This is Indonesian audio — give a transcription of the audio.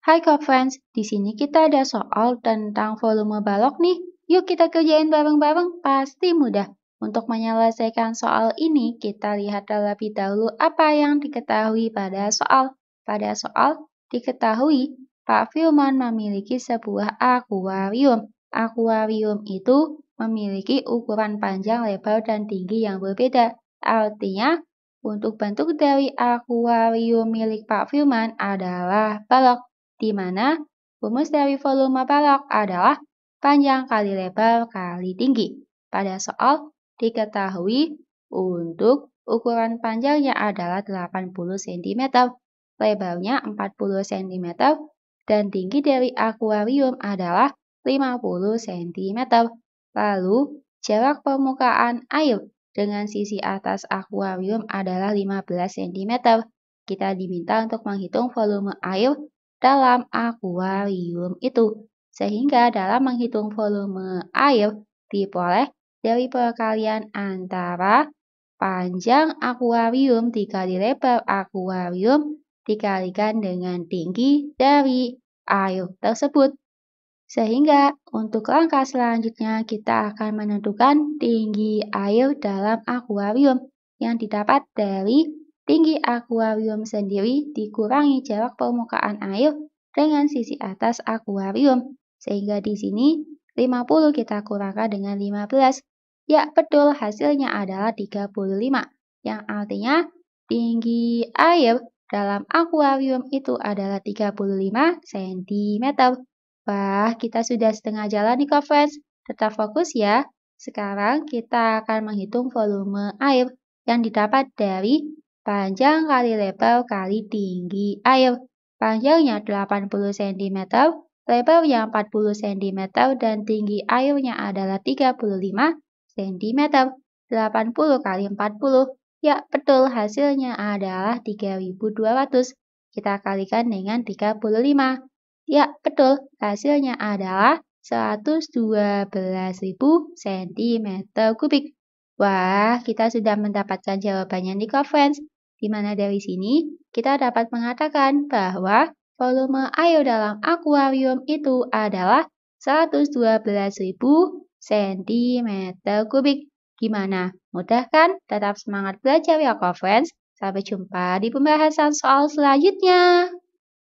Hai Cop Friends, di sini kita ada soal tentang volume balok nih. Yuk kita kerjain bareng-bareng, pasti mudah. Untuk menyelesaikan soal ini, kita lihat terlebih dahulu apa yang diketahui pada soal. Pada soal, diketahui Pak Firman memiliki sebuah akuarium. Akuarium itu memiliki ukuran panjang, lebar, dan tinggi yang berbeda. Artinya, untuk bentuk dari akuarium milik Pak Firman adalah balok di mana rumus dari volume balok adalah panjang kali lebar kali tinggi. Pada soal diketahui untuk ukuran panjangnya adalah 80 cm, lebarnya 40 cm, dan tinggi dari akuarium adalah 50 cm. Lalu, jarak permukaan air dengan sisi atas akuarium adalah 15 cm. Kita diminta untuk menghitung volume air dalam akuarium itu, sehingga dalam menghitung volume air diperoleh dari perkalian antara panjang akuarium dikali lebar akuarium dikalikan dengan tinggi dari air tersebut. Sehingga untuk langkah selanjutnya kita akan menentukan tinggi air dalam akuarium yang didapat dari Tinggi akuarium sendiri dikurangi jarak permukaan air dengan sisi atas akuarium, sehingga di sini 50 kita kurangkan dengan 15. Ya, betul hasilnya adalah 35, yang artinya tinggi air dalam akuarium itu adalah 35 cm. Wah, kita sudah setengah jalan nih, friends. Tetap fokus ya. Sekarang kita akan menghitung volume air yang didapat dari Panjang kali lebar kali tinggi air. Panjangnya 80 cm, lebarnya 40 cm, dan tinggi airnya adalah 35 cm. 80 kali 40. Ya, betul hasilnya adalah 3200. Kita kalikan dengan 35. Ya, betul hasilnya adalah 112.000 cm kubik. Wah, kita sudah mendapatkan jawabannya di Friends di mana dari sini kita dapat mengatakan bahwa volume air dalam akuarium itu adalah 112.000 cm kubik. Gimana? Mudah kan? Tetap semangat belajar ya, Friends. Sampai jumpa di pembahasan soal selanjutnya.